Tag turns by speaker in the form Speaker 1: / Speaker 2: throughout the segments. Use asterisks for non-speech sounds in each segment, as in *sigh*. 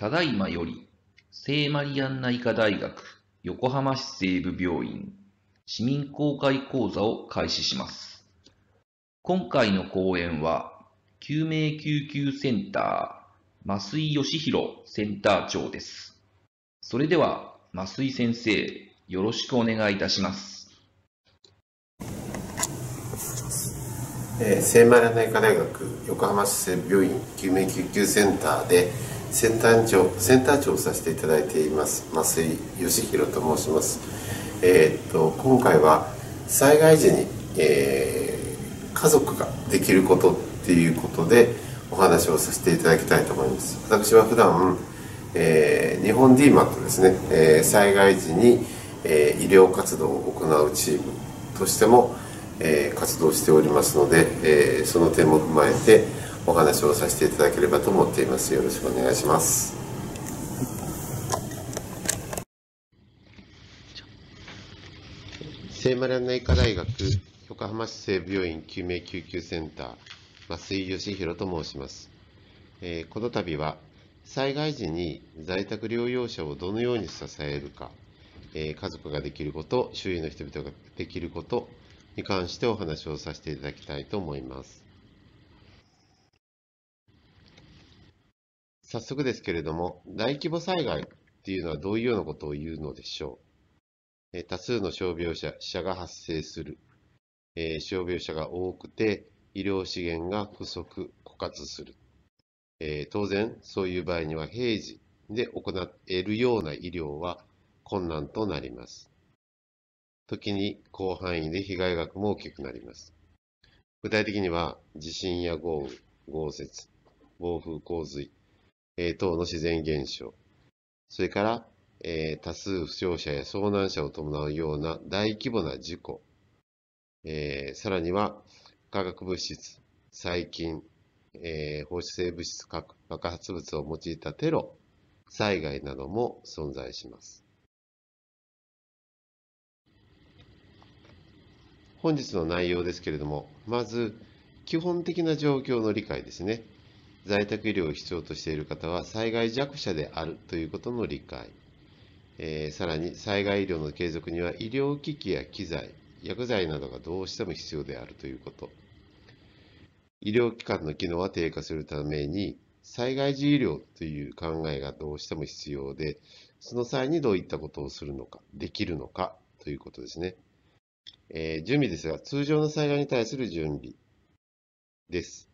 Speaker 1: ただいまより、聖マリアンナ医科大学横浜市西部病院市民公開講座を開始します。今回の講演は、救命救急センター、増井義弘センター長です。それでは、増井先生、よろしくお願いいたします。えー、聖マリアナ医科大学横浜市西部病院救命救急センターでセンター長センター長をさせていただいています増井義弘と申します、えー、っと今回は災害時に、えー、家族ができることっていうことでお話をさせていただきたいと思います私は普段、えー、日本 DMAT ですね、えー、災害時に、えー、医療活動を行うチームとしても、えー、活動しておりますので、えー、その点も踏まえてお話をさせていただければと思っていますよろしくお願いします聖マリアンナ医科大学横浜市西部病院救命救急センター増井義弘と申します、えー、この度は災害時に在宅療養者をどのように支えるか、えー、家族ができること周囲の人々ができることに関してお話をさせていただきたいと思います早速ですけれども、大規模災害っていうのはどういうようなことを言うのでしょう。え多数の傷病者、死者が発生する、え傷病者が多くて、医療資源が不足、枯渇する。え当然、そういう場合には平時で行えるような医療は困難となります。時に広範囲で被害額も大きくなります。具体的には地震や豪雨、豪雪、暴風洪水、えー、等の自然現象、それから、えー、多数負傷者や遭難者を伴うような大規模な事故、えー、さらには化学物質、細菌、えー、放射性物質爆発物を用いたテロ、災害なども存在します。本日の内容ですけれども、まず基本的な状況の理解ですね。在宅医療を必要としている方は災害弱者であるということの理解、えー、さらに災害医療の継続には医療機器や機材薬剤などがどうしても必要であるということ医療機関の機能は低下するために災害時医療という考えがどうしても必要でその際にどういったことをするのかできるのかということですね、えー、準備ですが通常の災害に対する準備です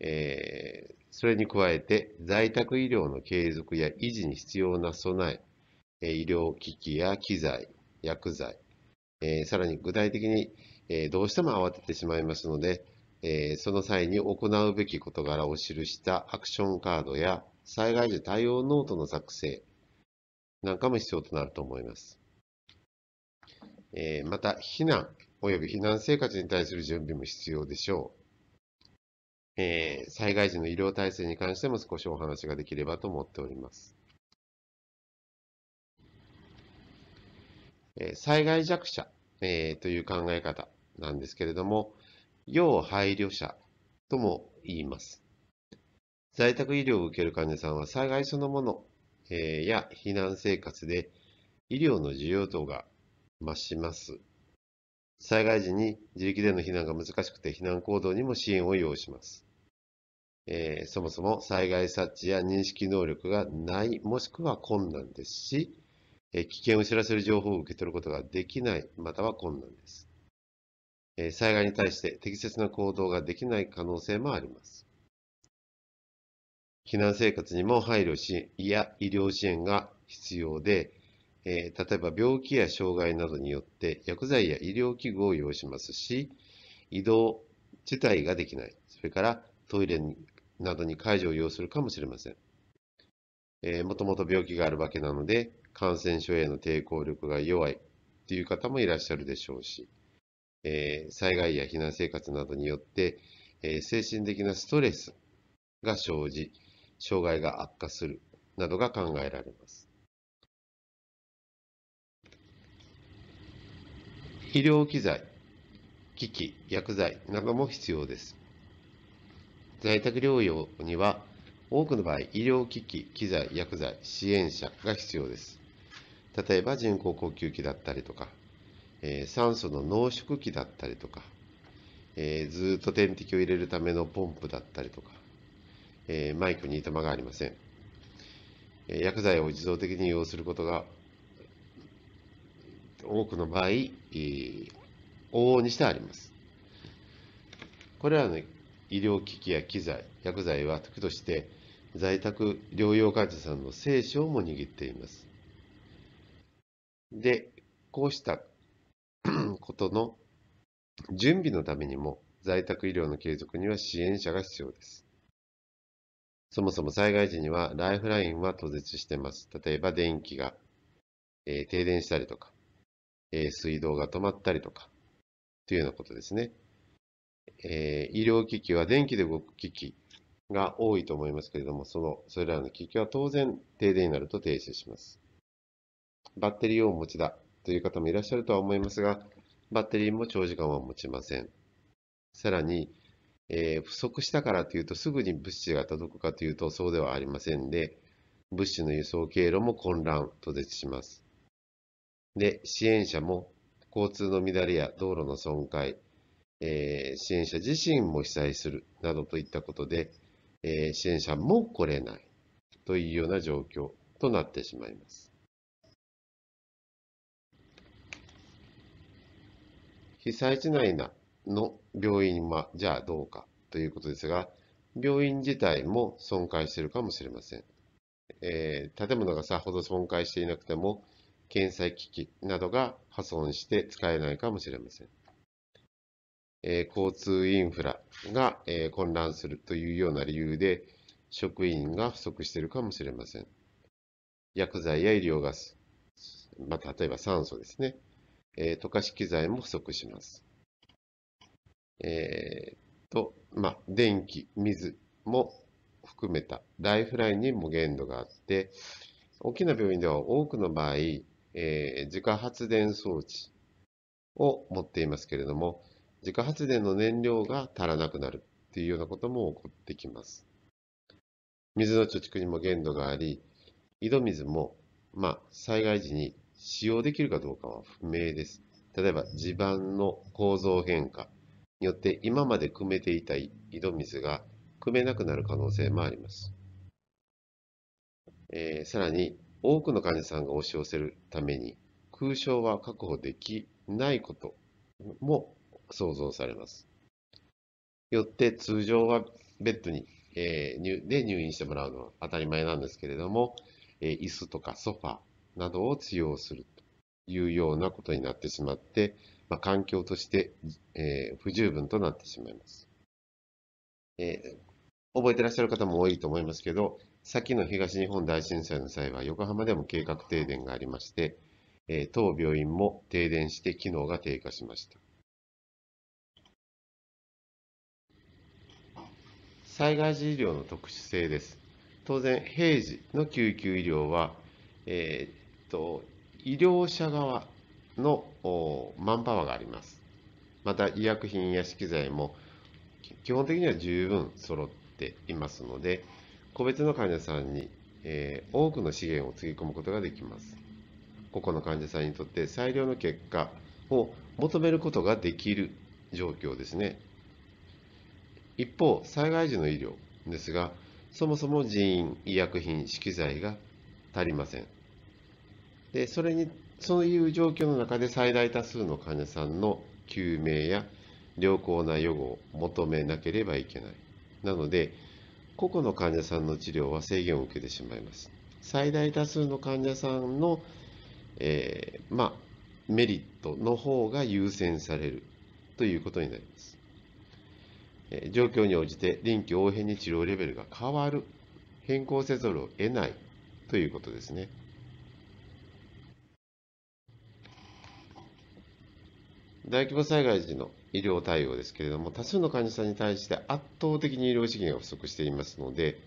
Speaker 1: えー、それに加えて在宅医療の継続や維持に必要な備え、医療機器や機材、薬剤、えー、さらに具体的に、えー、どうしても慌ててしまいますので、えー、その際に行うべき事柄を記したアクションカードや災害時対応ノートの作成なんかも必要となると思います。えまた、避難及び避難生活に対する準備も必要でしょう。えー、災害時の医療体制に関しても少しお話ができればと思っております。えー、災害弱者、えー、という考え方なんですけれども、要配慮者とも言います。在宅医療を受ける患者さんは災害そのもの、えー、や避難生活で医療の需要度が増します。災害時に自力での避難が難しくて避難行動にも支援を要します。えー、そもそも災害察知や認識能力がないもしくは困難ですし、えー、危険を知らせる情報を受け取ることができないまたは困難です、えー、災害に対して適切な行動ができない可能性もあります避難生活にも配慮しや医療支援が必要で、えー、例えば病気や障害などによって薬剤や医療器具を要しますし移動自体ができないそれからトイレになどに介助を要するかもしれません。えー、もともと病気があるわけなので、感染症への抵抗力が弱いという方もいらっしゃるでしょうし、えー、災害や避難生活などによって、えー、精神的なストレスが生じ、障害が悪化するなどが考えられます。医療機材、機器、薬剤なども必要です。在宅療養には多くの場合、医療機器、機材、薬剤、支援者が必要です。例えば人工呼吸器だったりとか、えー、酸素の濃縮器だったりとか、えー、ずっと点滴を入れるためのポンプだったりとか、えー、マイクに頭がありません。薬剤を自動的に用することが多くの場合、往々にしてあります。これらの医療機器や機材、薬剤は時として在宅療養患者さんの精子をも握っています。で、こうした *clears throat* ことの準備のためにも在宅医療の継続には支援者が必要です。そもそも災害時にはライフラインは途絶してます。例えば電気が、えー、停電したりとか、えー、水道が止まったりとか、というようなことですね。えー、医療機器は電気で動く機器が多いと思いますけれども、その、それらの機器は当然停電になると停止します。バッテリーをお持ちだという方もいらっしゃるとは思いますが、バッテリーも長時間は持ちません。さらに、えー、不足したからというとすぐに物資が届くかというとそうではありませんで、物資の輸送経路も混乱、途絶します。で、支援者も交通の乱れや道路の損壊、えー、支援者自身も被災するなどといったことで、えー、支援者も来れないというような状況となってしまいます。被災地内の病院はじゃあどうかということですが、病院自体も損壊しているかもしれません。えー、建物がさほど損壊していなくても、検査機器などが破損して使えないかもしれません。え交通インフラが、え混乱するというような理由で、職員が不足しているかもしれません。薬剤や医療ガス、まあ、例えば酸素ですね、えー、溶かし機材も不足します。えー、と、まあ、電気、水も含めたライフラインにも限度があって、大きな病院では多くの場合、えー、自家発電装置を持っていますけれども、自家発電の燃料が足らなくなるっていうようなことも起こってきます。水の貯蓄にも限度があり、井戸水も、まあ、災害時に使用できるかどうかは不明です。例えば地盤の構造変化によって今まで汲めていた井戸水が汲めなくなる可能性もあります。えー、さらに多くの患者さんが押し寄せるために空床は確保できないことも想像されます。よって通常はベッドに、えー、で入院してもらうのは当たり前なんですけれども、えー、椅子とかソファーなどを使用するというようなことになってしまって、まあ、環境として、えー、不十分となってしまいます、えー、覚えてらっしゃる方も多いと思いますけど、先の東日本大震災の際は横浜でも計画停電がありまして、えー、当病院も停電して機能が低下しました。災害時医療の特殊性です。当然、平時の救急医療は、えー、っと医療者側のマンパワーがあります。また、医薬品や資機材も基本的には十分揃っていますので、個別の患者さんに、えー、多くの資源をつぎ込むことができます。個々の患者さんにとって最良の結果を求めることができる状況ですね。一方、災害時の医療ですが、そもそも人員、医薬品、資機材が足りません。でそれにそういう状況の中で最大多数の患者さんの救命や良好な予後を求めなければいけない。なので、個々の患者さんの治療は制限を受けてしまいます。最大多数の患者さんの、えー、まあ、メリットの方が優先されるということになります。え状況に応じて臨機応変に治療レベルが変わる変更せざるを得ないということですね。大規模災害時の医療対応ですけれども、多数の患者さんに対して圧倒的に医療資源が不足していますので、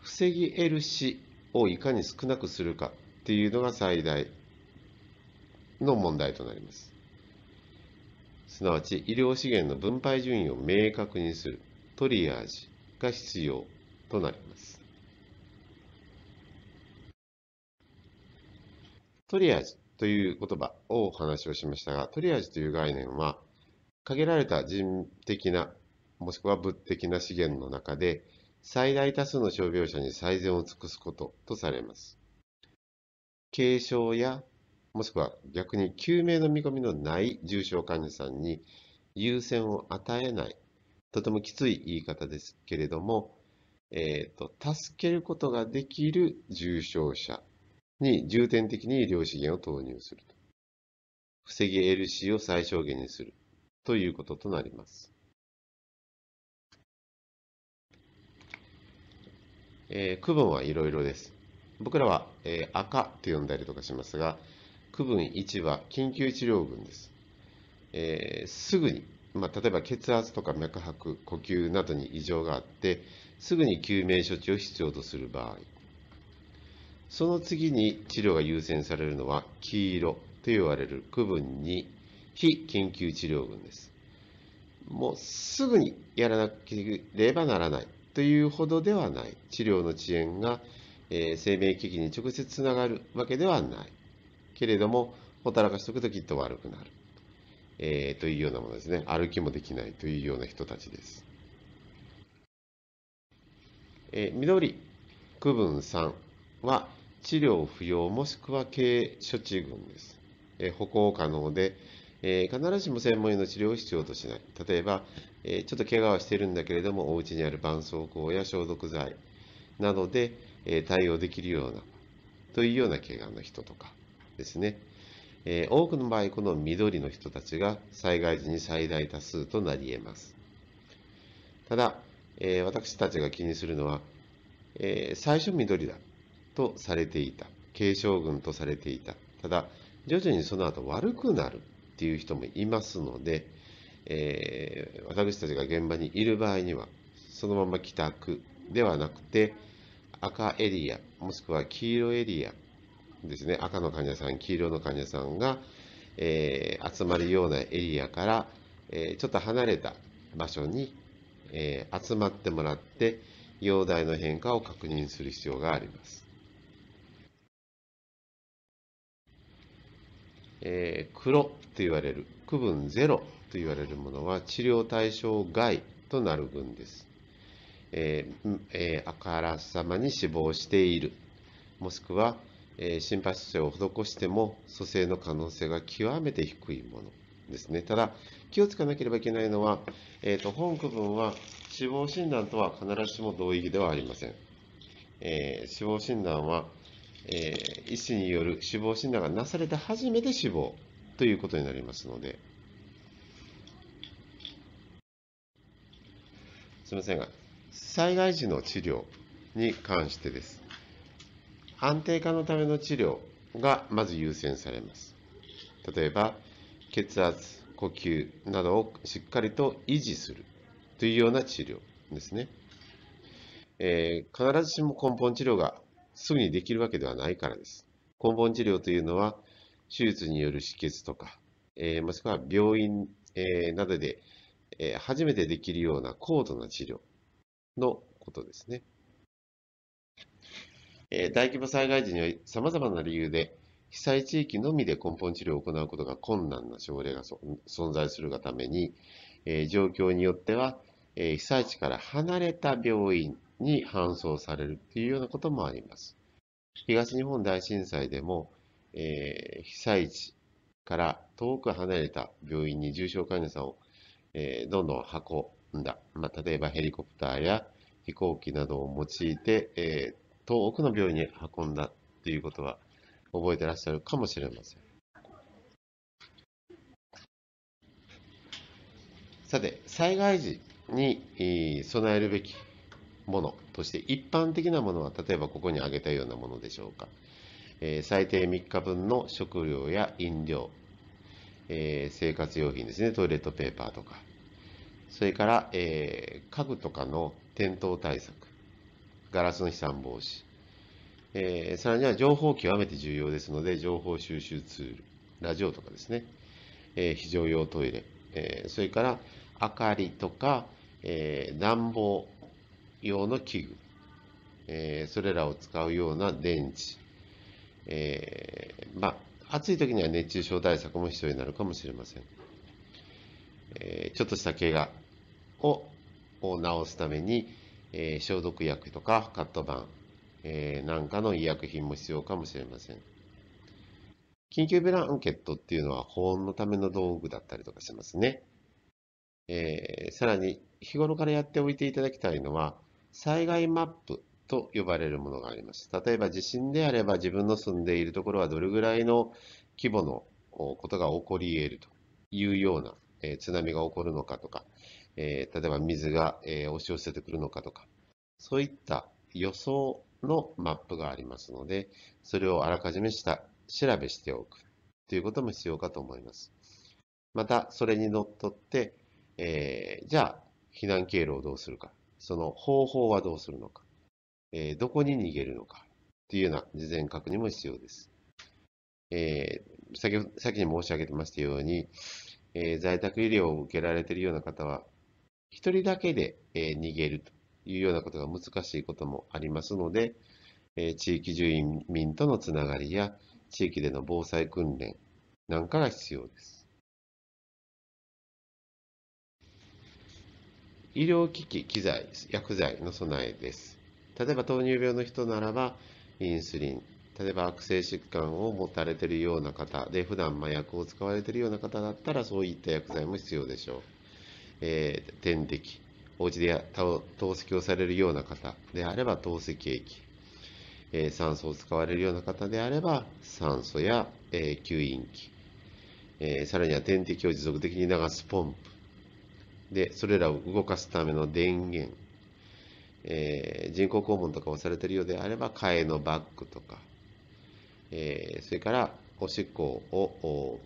Speaker 1: 防ぎ得る死をいかに少なくするかっていうのが最大の問題となります。すなわち医療資源の分配順位を明確にするトリアージが必要となります。トリアージという言葉をお話をしましたが、トリアージという概念は、限られた人的な、もしくは物的な資源の中で、最大多数の傷病者に最善を尽くすこととされます。軽症やもしくは逆に救命の見込みのない重症患者さんに優先を与えない、とてもきつい言い方ですけれども、えーと、助けることができる重症者に重点的に医療資源を投入すると。防ぎ LC を最小限にするということとなります。えー、区分はいろいろです。僕らは、えー、赤と呼んだりとかしますが、区分1は緊急治療群です。えー、すぐに、まあ、例えば血圧とか脈拍、呼吸などに異常があって、すぐに救命処置を必要とする場合、その次に治療が優先されるのは黄色と言われる区分2、非緊急治療群です。もうすぐにやらなければならないというほどではない。治療の遅延が、え生命危機に直接つながるわけではない。けれども、ほったらかしとくときっと悪くなる。えー、というようなものですね。歩きもできないというような人たちです。えー、緑、区分3は治療不要もしくは軽処置群です。えー、歩行可能で、えー、必ずしも専門医の治療を必要としない。例えば、えちょっと怪我はしてるんだけれども、お家にある絆創膏や消毒剤などで、え対応できるような、というような怪我の人とか、ですね。え多くの場合、この緑の人たちが災害時に最大多数となり得ます。ただ、え私たちが気にするのは、え最初緑だとされていた、軽症群とされていた、ただ、徐々にその後悪くなるっていう人もいますので、え私たちが現場にいる場合には、そのまま帰宅ではなくて、赤エリア、もしくは黄色エリアですね、赤の患者さん、黄色の患者さんが、えー、集まるようなエリアから、えー、ちょっと離れた場所に、えー、集まってもらって、容体の変化を確認する必要があります。えー、黒と言われる、区分0と言われるものは治療対象外となる群です。えーえー、赤か様さまに死亡している、もしくはえ心拍子を施しても蘇生の可能性が極めて低いものですね。ただ、気をつかなければいけないのは、えーと、と本区分は死亡診断とは必ずしも同意義ではありません。えー、死亡診断は、えー、医師による死亡診断がなされて初めて死亡ということになりますので、すみませんが、災害時の治療に関してです。安定化のための治療がまず優先されます。例えば、血圧、呼吸などをしっかりと維持するというような治療ですね。えー、必ずしも根本治療がすぐにできるわけではないからです。根本治療というのは、手術による止血とか、えー、もしくは病院、えー、などで、え初めてできるような高度な治療のことですね。大規模災害時には様々な理由で、被災地域のみで根本治療を行うことが困難な症例が存在するがために、状況によっては、被災地から離れた病院に搬送されるというようなこともあります。東日本大震災でも、被災地から遠く離れた病院に重症患者さんを、どんどん運んだ、例えばヘリコプターや飛行機などを用いて、遠くの病院に運んだっていうことは覚えてらっしゃるかもしれません。さて、災害時に備えるべきものとして一般的なものは例えばここに挙げたようなものでしょうか。えー、最低3日分の食料や飲料、えー、生活用品ですね、トイレットペーパーとか、それから、えー、家具とかの転倒対策、ガラスの飛散防止、えー、さらには情報極めて重要ですので、情報収集ツール、ラジオとかですね、えー、非常用トイレ、えー、それから明かりとか、えー、暖房用の器具、えー、それらを使うような電池、えー、まあ、暑い時には熱中症対策も必要になるかもしれません。えー、ちょっとした怪我を治すために、えー、消毒薬とかカット板、えー、なんかの医薬品も必要かもしれません。緊急ブランケットっていうのは保温のための道具だったりとかしますね。えー、さらに日頃からやっておいていただきたいのは災害マップと呼ばれるものがあります。例えば地震であれば自分の住んでいるところはどれぐらいの規模のことが起こり得るというような、えー、津波が起こるのかとか、えー、例えば水が、えー、押し寄せてくるのかとか、そういった予想のマップがありますので、それをあらかじめした調べしておくということも必要かと思います。また、それにのっとって、えー、じゃあ、避難経路をどうするか、その方法はどうするのか、えー、どこに逃げるのか、というような事前確認も必要です。えー、先先に申し上げてましたように、え在宅医療を受けられているような方は、1人だけで、え逃げるというようなことが難しいこともありますので、え地域住民とのつながりや地域での防災訓練なんかが必要です。医療機器、機材、薬剤の備えです。例えば糖尿病の人ならばインスリン、例えば悪性疾患を持たれているような方で、普段麻薬を使われているような方だったら、そういった薬剤も必要でしょう。えー、点滴、お家で透析をされるような方であれば透析液、えー、酸素を使われるような方であれば酸素や、えー、吸引器、えー、さらには点滴を持続的に流すポンプでそれらを動かすための電源、えー、人工肛門とかをされているようであれば替えのバッグとか、えー、それからおしっこを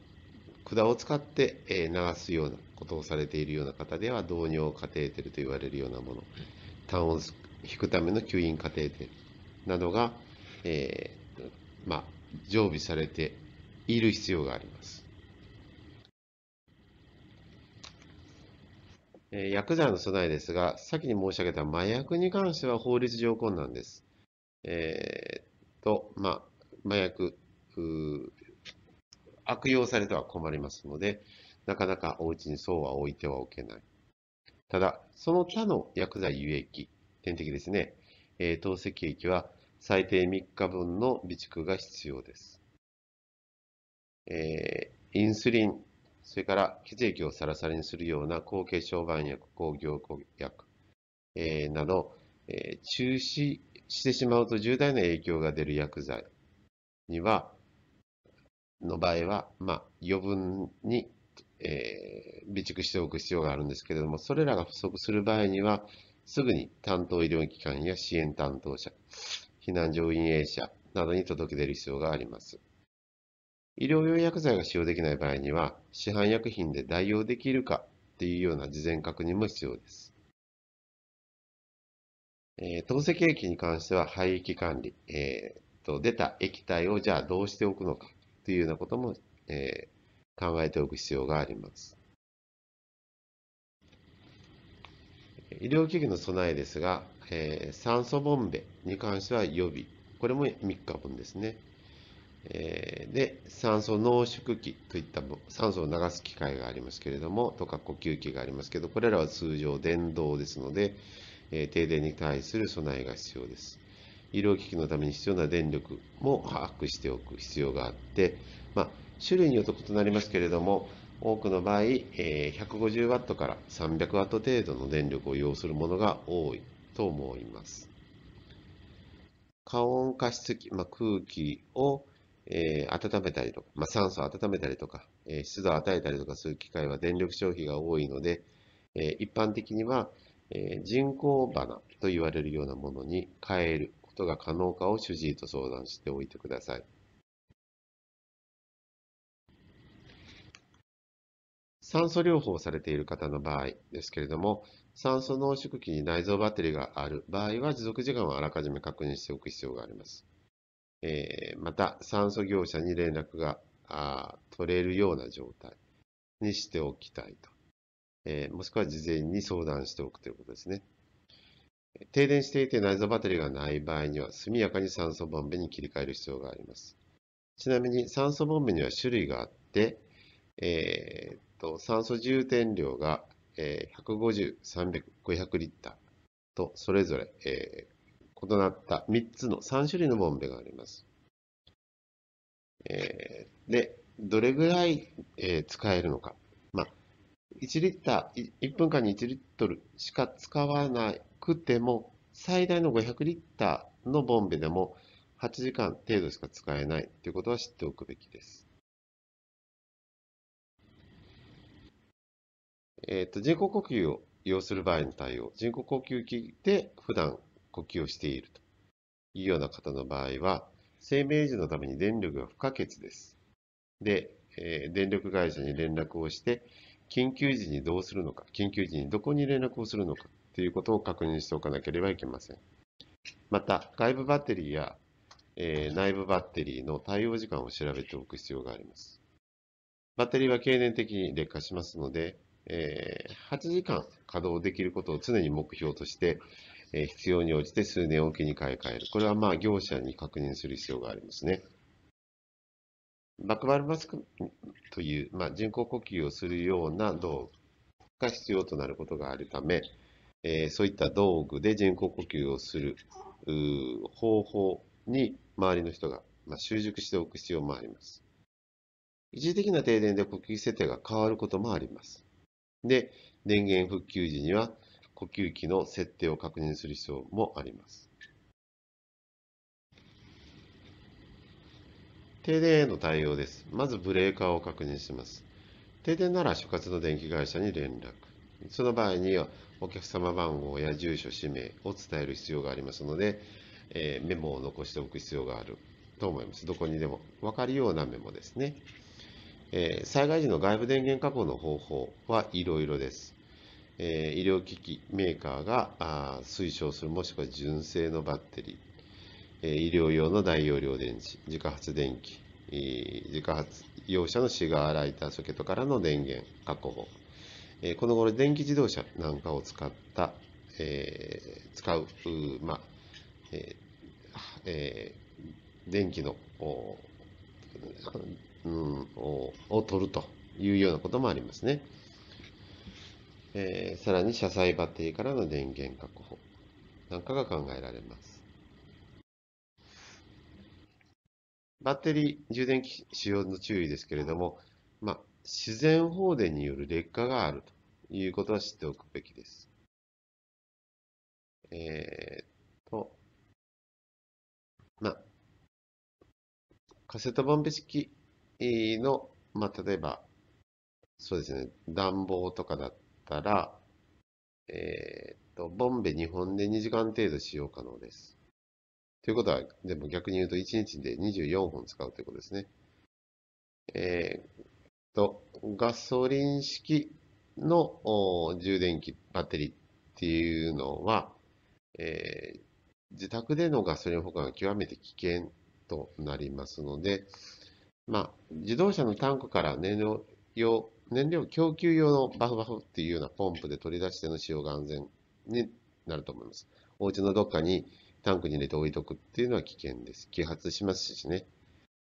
Speaker 1: 管を使って流すようなことをされているような方では導尿カテーテルと言われるようなもの単を引くための吸引カテーテルなどが、えーまあ、常備されている必要があります。薬剤の備えですが、先に申し上げた麻薬に関しては法律上困難です。えー、と、まあ、麻薬、悪用されては困りますので、なかなかお家にそうは置いてはおけない。ただ、その他の薬剤輸液、点滴ですね、えー、透析液は最低3日分の備蓄が必要です。えー、インスリン、それから血液をサラサラにするような後血小板薬、抗凝固薬、えー、など、えー、中止してしまうと重大な影響が出る薬剤には、の場合は、まあ、余分に、えー、備蓄しておく必要があるんですけれども、それらが不足する場合には、すぐに担当医療機関や支援担当者、避難所運営者などに届け出る必要があります。医療用薬剤が使用できない場合には、市販薬品で代用できるかというような事前確認も必要です。えー、透析液に関しては、廃液管理、えーと、出た液体をじゃあどうしておくのかというようなことも、えー、考えておく必要があります。医療器具の備えですが、えー、酸素ボンベに関しては予備。これも3日分ですね。えー、で、酸素濃縮器といった酸素を流す機械がありますけれども、とか呼吸器がありますけど、これらは通常電動ですので、えー、停電に対する備えが必要です。医療機器のために必要な電力も把握しておく必要があって、まあ、種類によって異なりますけれども多くの場合、えー、150 w から300 w 程度の電力を要するものが多いと思います。加温加湿器、まあ、空気を、えー、温めたりとか、まあ、酸素を温めたりとか、えー、湿度を与えたりとかする機械は電力消費が多いので、えー、一般的には、えー、人工花と言われるようなものに変えることが可能かを主治医と相談しておいてください。酸素療法をされている方の場合ですけれども、酸素濃縮器に内臓バッテリーがある場合は、持続時間をあらかじめ確認しておく必要があります。えー、また、酸素業者に連絡があ取れるような状態にしておきたいと、えー、もしくは事前に相談しておくということですね。停電していて内蔵バッテリーがない場合には、速やかに酸素ボンベに切り替える必要があります。ちなみに酸素ボンベには種類があって、えー、っと酸素充填量が、150、300、500リッターとそれぞれ、えー、異なった3つの3種類のボンベがあります。えー、で、どれぐらい、えー、使えるのか。まあ、1リッター、1分間に1リットルしか使わないくても、最大の500リッターのボンベでも8時間程度しか使えないということは知っておくべきです。えーと、人工呼吸を要する場合の対応、人工呼吸器で普段呼吸をしているというような方の場合は、生命維持のために電力が不可欠です。で、えー、電力会社に連絡をして、緊急時にどうするのか、緊急時にどこに連絡をするのかということを確認しておかなければいけません。また、外部バッテリーや、えー、内部バッテリーの対応時間を調べておく必要があります。バッテリーは経年的に劣化しますので、えー、8時間稼働できることを常に目標として、えー、必要に応じて数年おきに買い替える。これはまあ業者に確認する必要がありますね。バックバルマスクという、まあ、人工呼吸をするような道具が必要となることがあるため、えー、そういった道具で人工呼吸をする方法に周りの人が、まあ、習熟しておく必要もあります。一時的な停電で呼吸設定が変わることもあります。で、電源復旧時には呼吸器の設定を確認する必要もあります。停電への対応です。まずブレーカーを確認します。停電なら所轄の電気会社に連絡。その場合にはお客様番号や住所、氏名を伝える必要がありますので、えー、メモを残しておく必要があると思います。どこにでも分かるようなメモですね。えー、災害時の外部電源確保の方法はいろいろです。えー、医療機器メーカーがあ推奨するもしくは純正のバッテリー、えー、医療用の大容量電池、自家発電機、えー、自家発用車のシガーライターソケットからの電源確保この頃電気自動車なんかを使った、えー、使う、まあ、えーえー、電気の、うん、を取るというようなこともありますね。えー、さらに車載バッテリーからの電源確保なんかが考えられます。バッテリー充電器使用の注意ですけれども、まあ、自然放電による劣化があるということは知っておくべきです。えー、と、まあ、カセットボンベ式の、まあ、例えば、そうですね、暖房とかだったら、えー、と、ボンベ2本で2時間程度使用可能です。ということは、でも逆に言うと1日で24本使うということですね。えー、と、ガソリン式の充電器、バッテリーっていうのは、えー、自宅でのガソリン保管が極めて危険となりますので、まあ、自動車のタンクから燃料用、燃料供給用のバフバフっていうようなポンプで取り出しての使用が安全になると思います。お家のどっかにタンクに入れて置いとくっていうのは危険です。揮発しますしね。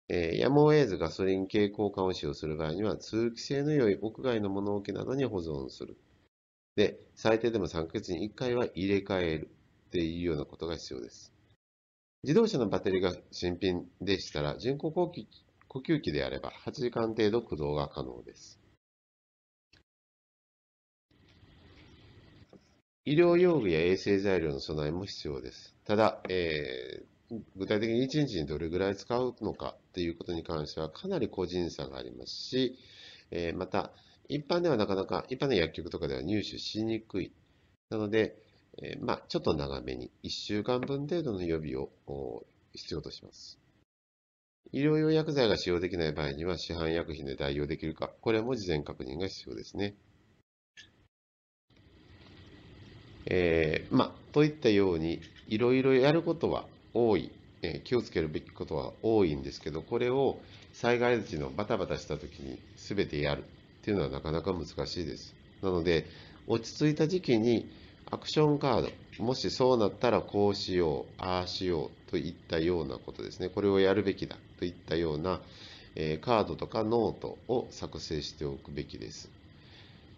Speaker 1: えやむを得ずガソリン系交換を使用する場合には、通気性の良い屋外の物置などに保存する。で、最低でも3ヶ月に1回は入れ替えるっていうようなことが必要です。自動車のバッテリーが新品でしたら、人工呼吸呼吸器であれば8時間程度駆動が可能です。医療用具や衛生材料の備えも必要です。ただ、えー具体的に1日にどれぐらい使うのかということに関してはかなり個人差がありますし、えまた一般ではなかなか一般の薬局とかでは入手しにくいなので、えまあ、ちょっと長めに1週間分程度の予備を必要とします医療用薬剤が使用できない場合には市販薬品で代用できるかこれも事前確認が必要ですねえー、まあといったようにいろいろやることは多い、え気をつけるべきことは多いんですけど、これを災害時のバタバタした時に全てやるっていうのはなかなか難しいです。なので、落ち着いた時期にアクションカード、もしそうなったらこうしよう、ああしようといったようなことですね、これをやるべきだといったような、えカードとかノートを作成しておくべきです。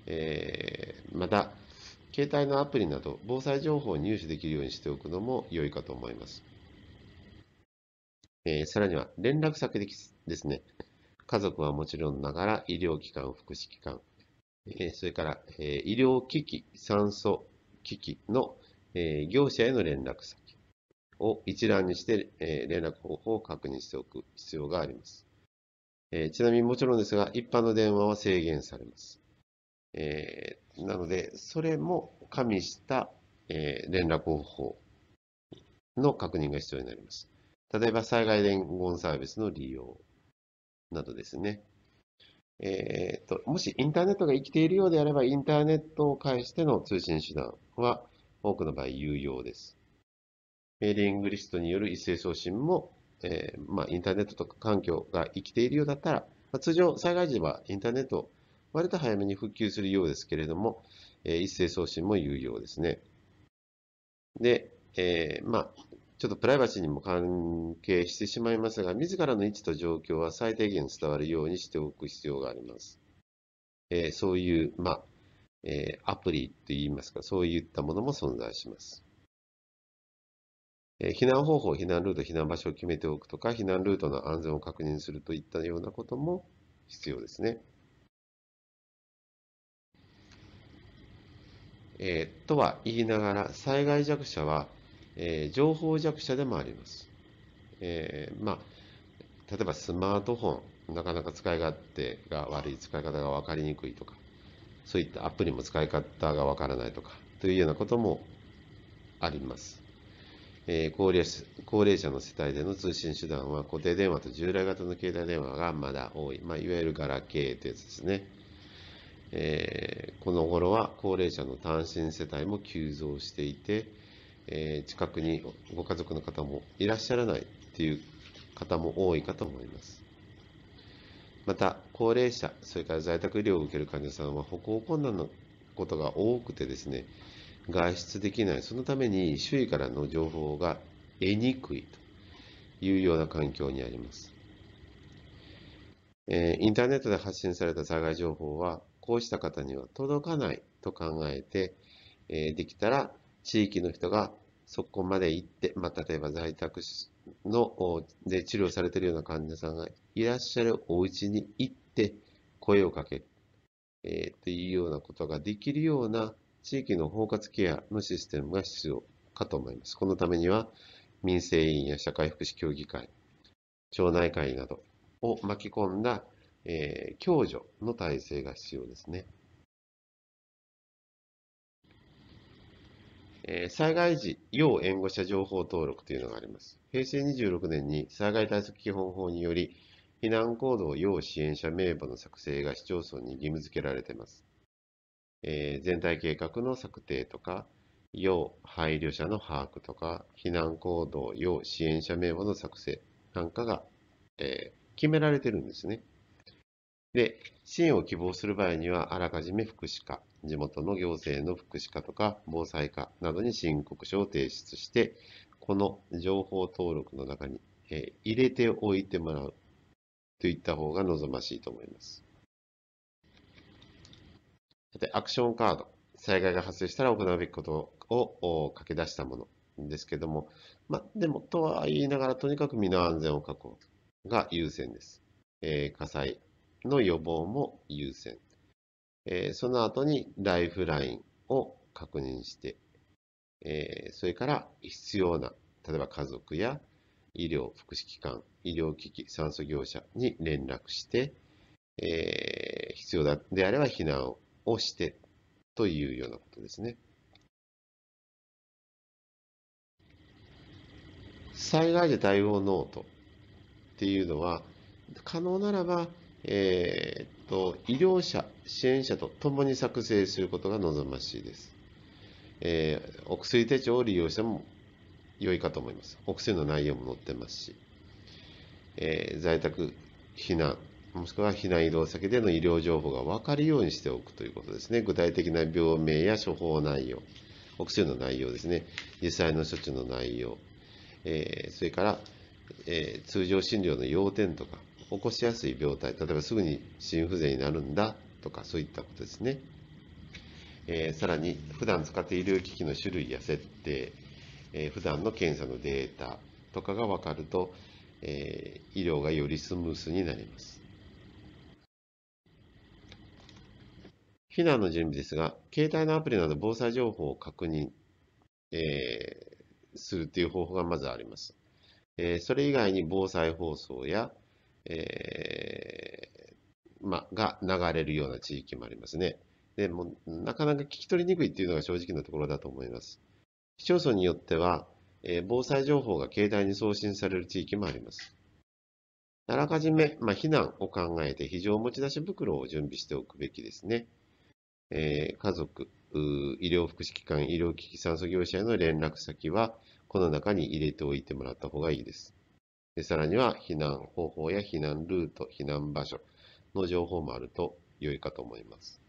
Speaker 1: えー、また、携帯のアプリなど防災情報を入手できるようにしておくのも良いかと思います。えー、さらには連絡先ですね。家族はもちろんながら医療機関、福祉機関、えー、それから、えー、医療機器、酸素機器の、えー、業者への連絡先を一覧にして、えー、連絡方法を確認しておく必要があります。えー、ちなみにもちろんですが、一般の電話は制限されます。えー、なので、それも加味した、えー、連絡方法の確認が必要になります。例えば災害伝言サービスの利用などですね。えーと、もしインターネットが生きているようであれば、インターネットを介しての通信手段は多くの場合有用です。メーリングリストによる一斉送信も、えー、まあ、インターネットとか環境が生きているようだったら、まあ、通常災害時はインターネット割と早めに復旧するようですけれども、えー、一斉送信も有用ですね。で、えー、まあ、ちょっとプライバシーにも関係してしまいますが、自らの位置と状況は最低限伝わるようにしておく必要があります。えー、そういう、まあえー、アプリと言いますか、そういったものも存在します。えー、避難方法、避難ルート、避難場所を決めておくとか、避難ルートの安全を確認するといったようなことも必要ですね。えー、とは言いながら、災害弱者はえ情報弱者でもあります。えー、まあ、例えばスマートフォン、なかなか使い勝手が悪い、使い方が分かりにくいとか、そういったアプリも使い方が分からないとか、というようなこともあります。えー、高齢高齢者の世帯での通信手段は固定電話と従来型の携帯電話がまだ多い、まあ、いわゆるガラケーというやつですね。えー、この頃は高齢者の単身世帯も急増していて、えー、近くにご家族の方もいらっしゃらないという方も多いかと思います。また、高齢者、それから在宅医療を受ける患者さんは歩行困難のことが多くてですね、外出できない、そのために周囲からの情報が得にくいというような環境にあります。えー、インターネットで発信された災害情報は、こうした方には届かないと考えて、えー、できたら地域の人がそこまで行って、まあ、例えば在宅ので治療されているような患者さんがいらっしゃるお家に行って声をかける、えー、いうようなことができるような地域の包括ケアのシステムが必要かと思います。このためには民生委員や社会福祉協議会、町内会などを巻き込んだ、えー、共助の体制が必要ですね。え災害時要援護者情報登録というのがあります。平成26年に災害対策基本法により、避難行動要支援者名簿の作成が市町村に義務付けられています。えー、全体計画の策定とか、要配慮者の把握とか、避難行動要支援者名簿の作成なんかが、えー、決められてるんですね。で、支援を希望する場合には、あらかじめ福祉課、地元の行政の福祉課とか防災課などに申告書を提出して、この情報登録の中に、え入れておいてもらうといった方が望ましいと思います。さて、アクションカード。災害が発生したら行うべきことを書き出したものですけども、まあ、でも、とは言いながら、とにかく身の安全を確保が優先です。えー、火災、の予防も優先。えー、その後にライフラインを確認して、えー、それから必要な、例えば家族や医療、福祉機関、医療機器、酸素業者に連絡して、えー、必要であれば避難をしてというようなことですね。災害時対応ノートっていうのは、可能ならば、えー、っと医療者、支援者と共に作成することが望ましいです。えー、お薬手帳を利用しても良いかと思います。お薬の内容も載ってますし、えー、在宅避難、もしくは避難移動先での医療情報が分かるようにしておくということですね。具体的な病名や処方内容、お薬の内容ですね。実際の処置の内容、えー、それから、えー、通常診療の要点とか、起こしやすい病態、例えばすぐに心不全になるんだとかそういったことですね。えー、さらに、普段使っている機器の種類や設定、えー、普段の検査のデータとかが分かると、えー、医療がよりスムースになります。避難の準備ですが、携帯のアプリなど防災情報を確認、えー、するという方法がまずあります。えー、それ以外に防災放送や、えー、まが流れるような地域もありますね。でもなかなか聞き取りにくいっていうのが正直なところだと思います。市町村によっては、えー、防災情報が携帯に送信される地域もあります。あらかじめ、まあ、避難を考えて非常持ち出し袋を準備しておくべきですね。えー、家族、医療福祉機関、医療機器酸素業者への連絡先は、この中に入れておいてもらった方がいいです。さらには避難方法や避難ルート、避難場所の情報もあると良いかと思います。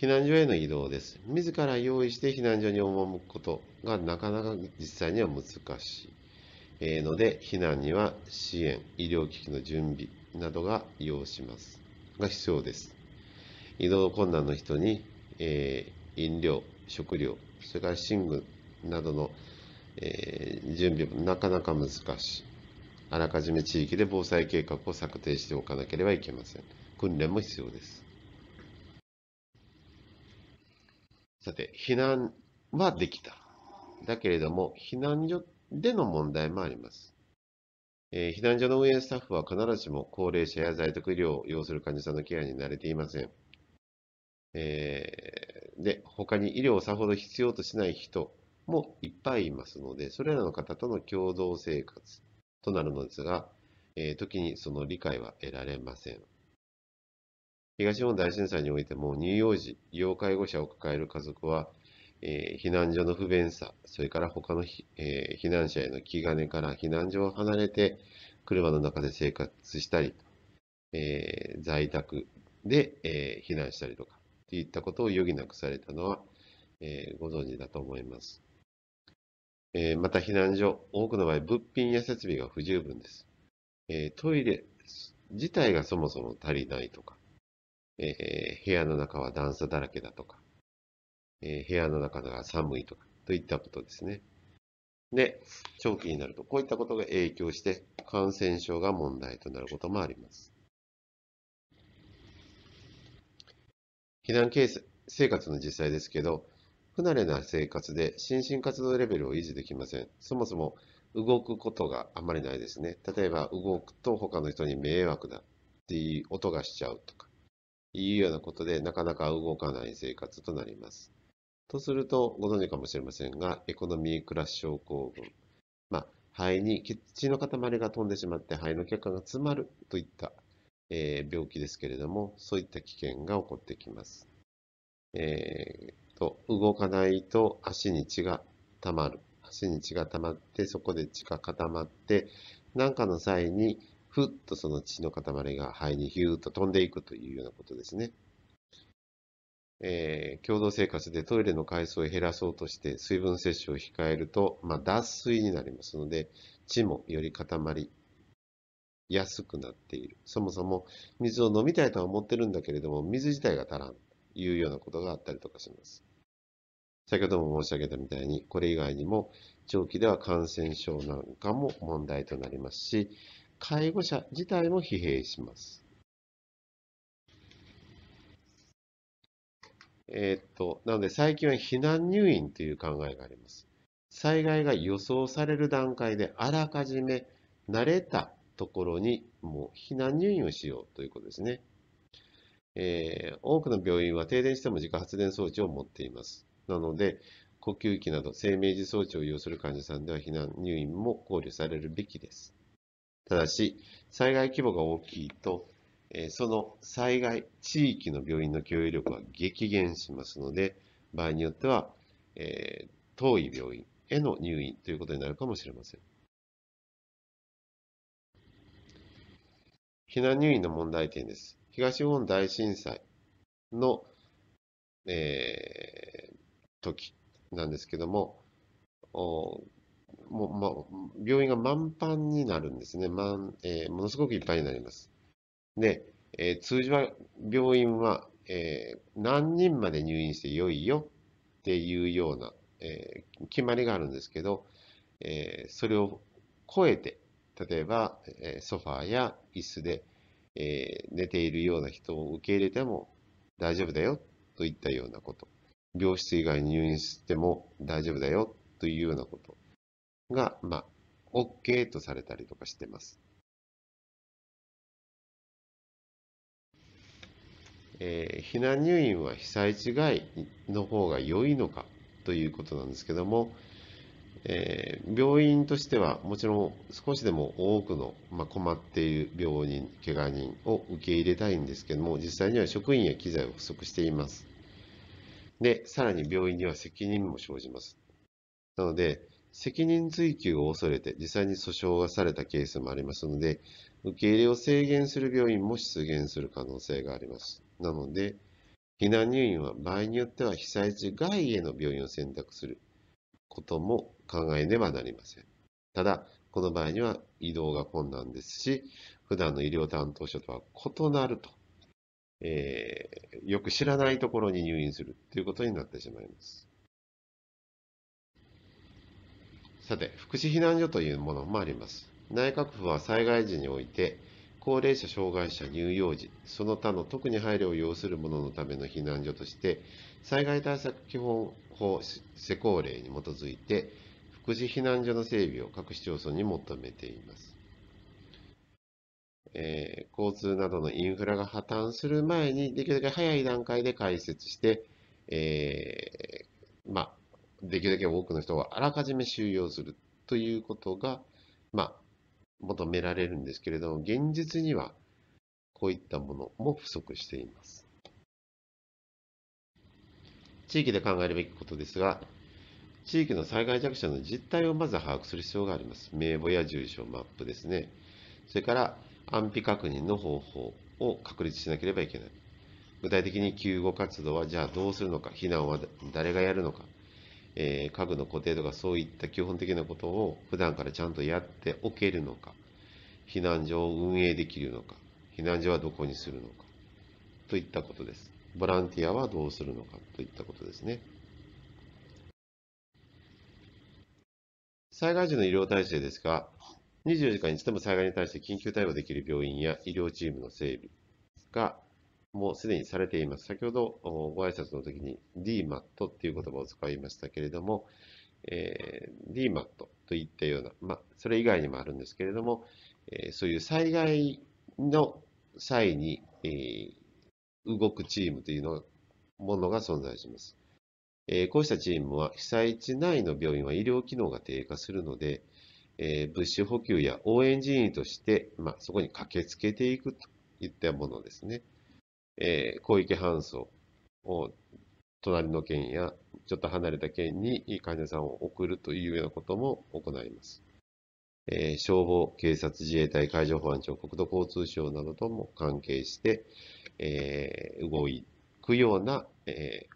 Speaker 1: 避難所への移動です。自ら用意して避難所に赴くことがなかなか実際には難しいので、避難には支援、医療機器の準備などが要します。が必要です。移動困難の人に、えー、飲料、食料、それから寝具などのえー、準備もなかなか難しい。あらかじめ地域で防災計画を策定しておかなければいけません。訓練も必要です。さて、避難はできた。だけれども、避難所での問題もあります。えー、避難所の運営スタッフは必ずしも高齢者や在宅医療を要する患者さんのケアに慣れていません。えー、で、他に医療をさほど必要としない人もいっぱいいますので、それらの方との共同生活となるのですが、えー、時にその理解は得られません。東日本大震災においても、乳幼児、要介護者を抱える家族は、えー、避難所の不便さ、それから他の、えー、避難者への気兼ねから避難所を離れて、車の中で生活したり、えー、在宅で、え避難したりとか、といったことを余儀なくされたのは、えご存知だと思います。えまた避難所、多くの場合、物品や設備が不十分です。えトイレ自体がそもそも足りないとか、え部屋の中は段差だらけだとか、え部屋の中が寒いとか、といったことですね。で、長期になると、こういったことが影響して、感染症が問題となることもあります。避難生活の実際ですけど、不慣れな生活で心身活動レベルを維持できません。そもそも動くことがあまりないですね。例えば動くと他の人に迷惑だっていう音がしちゃうとか、いうようなことでなかなか動かない生活となります。とすると、ご存知かもしれませんが、エコノミークラス症候群。まあ、肺に血の塊が飛んでしまって肺の血管が詰まるといった、えー、病気ですけれども、そういった危険が起こってきます。えーと動かないと足に血が溜まる。足に血が溜まって、そこで血が固まって、何かの際に、ふっとその血の塊が肺にヒューッと飛んでいくというようなことですね。えー、共同生活でトイレの回数を減らそうとして水分摂取を控えると、まあ、脱水になりますので血もより固まり安くなっているそもそも水を飲みたいとは思ってるんだけれども水自体が足らんいうようなことがあったりとかします。先ほども申し上げたみたいに、これ以外にも、長期では感染症なんかも問題となりますし、介護者自体も疲弊します。えー、っと、なので最近は避難入院という考えがあります。災害が予想される段階であらかじめ慣れたところにもう避難入院をしようということですね。えー、多くの病院は停電しても自家発電装置を持っています。なので、呼吸器など生命時装置を用する患者さんでは避難入院も考慮されるべきです。ただし、災害規模が大きいと、えー、その災害地域の病院の共有力は激減しますので、場合によっては、えー、遠い病院への入院ということになるかもしれません。避難入院の問題点です。東日本大震災の、えー、時なんですけども、もうま、病院が満帆になるんですね、満えー、ものすごくいっぱいになります。で、えー、通常は病院は、えー、何人まで入院してよいよっていうような、えー、決まりがあるんですけど、えー、それを超えて、例えば、えー、ソファーや椅子で、えー、寝ているような人を受け入れても大丈夫だよといったようなこと。病室以外に入院しても大丈夫だよというようなことが、まあ、OK とされたりとかしてます。えー、避難入院は被災地外の方が良いのかということなんですけども、えー、病院としてはもちろん少しでも多くの、まあ、困っている病人けが人を受け入れたいんですけども実際には職員や機材を不足していますでさらに病院には責任も生じますなので責任追及を恐れて実際に訴訟がされたケースもありますので受け入れを制限する病院も出現する可能性がありますなので避難入院は場合によっては被災地外への病院を選択することも考えねばなりません。ただ、この場合には移動が困難ですし、普段の医療担当者とは異なると、えー、よく知らないところに入院するということになってしまいます。さて、福祉避難所というものもあります。内閣府は災害時において、高齢者、障害者、乳幼児、その他の特に配慮を要する者のための避難所として、災害対策基本法施行令に基づいて、各事避難所の整備を各市町村に求めています。えー、交通などのインフラが破綻する前に、できるだけ早い段階で開設して、えー、まあ、できるだけ多くの人をあらかじめ収容するということが、まあ、求められるんですけれども、現実にはこういったものも不足しています。地域で考えるべきことですが、地域の災害弱者の実態をまず把握する必要があります。名簿や住所、マップですね。それから安否確認の方法を確立しなければいけない。具体的に救護活動はじゃあどうするのか、避難は誰がやるのか、えー、家具の固定とかそういった基本的なことを普段からちゃんとやっておけるのか、避難所を運営できるのか、避難所はどこにするのか、といったことです。ボランティアはどうするのかといったことですね。災害時の医療体制ですが、24時間いつでも災害に対して緊急対応できる病院や医療チームの整備がもうすでにされています。先ほどご挨拶の時に DMAT っていう言葉を使いましたけれども、えー、DMAT といったような、まあ、それ以外にもあるんですけれども、えー、そういう災害の際に、えー、動くチームというのものが存在します。えー、こうしたチームは被災地内の病院は医療機能が低下するので、えー、物資補給や応援人員として、まあ、そこに駆けつけていくといったものですね。えー、広域搬送を隣の県やちょっと離れた県に患者さんを送るというようなことも行います。えー、消防、警察、自衛隊、海上保安庁、国土交通省などとも関係して、えー、動くような、えー、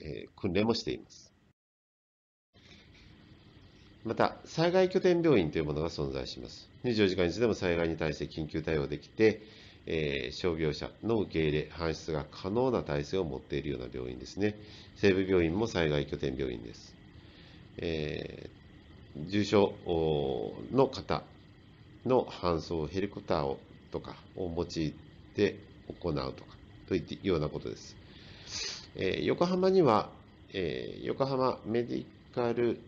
Speaker 1: え訓練もしています。また、災害拠点病院というものが存在します。24時間いつでも災害に対して緊急対応できて、えー、傷病者の受け入れ、搬出が可能な体制を持っているような病院ですね。西部病院も災害拠点病院です。えー、重症の方の搬送ヘリコプターをとかを用いて行うとかといったようなことです。えー、横浜には、えー、横浜メディカル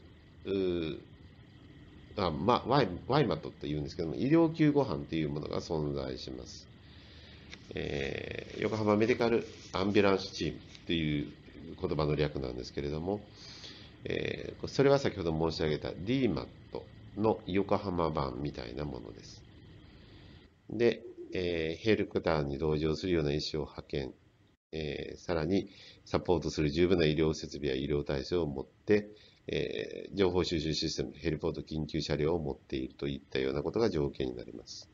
Speaker 1: あ、ま、ワイワイマットっていうんですけども医療救護班というものが存在します、えー、横浜メディカルアンビュランスチームという言葉の略なんですけれども、えー、それは先ほど申し上げた DMAT の横浜版みたいなものですで、えー、ヘルクターに同乗するような医師を派遣えー、さらにサポートする十分な医療設備や医療体制を持って、えー、情報収集システム、ヘリポート緊急車両を持っているといったようなことが条件になります。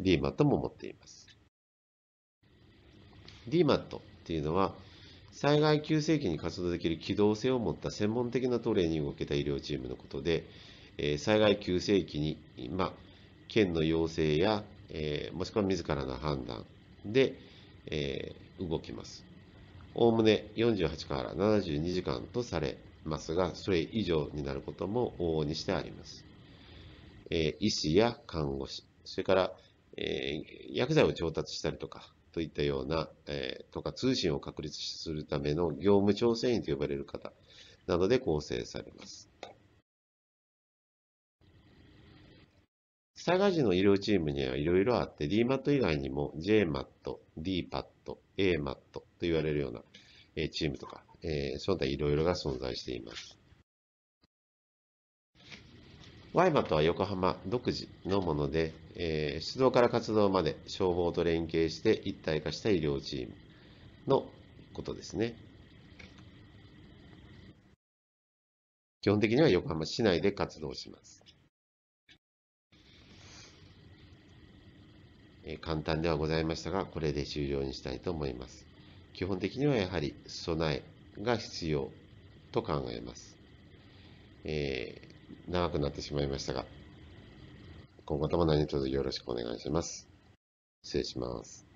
Speaker 1: DMAT も持っています。DMAT っていうのは、災害急性期に活動できる機動性を持った専門的なトレーニングを受けた医療チームのことで、えー、災害急性期に、まあ、県の要請や、えー、もしくは自らの判断、で、えー、動きます。おおむね48から72時間とされますが、それ以上になることも往々にしてあります。えー、医師や看護師、それから、えー、薬剤を調達したりとか、といったような、えー、とか通信を確立するための業務調整員と呼ばれる方などで構成されます。災害時の医療チームにはいろいろあって、DMAT 以外にも JMAT、DPAT、AMAT と言われるようなチームとか、えー、その他いろいろが存在しています。YMAT は横浜独自のもので、えー、出動から活動まで消防と連携して一体化した医療チームのことですね。基本的には横浜市内で活動します。え簡単ではございましたが、これで終了にしたいと思います。基本的にはやはり備えが必要と考えます。えー、長くなってしまいましたが、今後とも何卒よろしくお願いします。失礼します。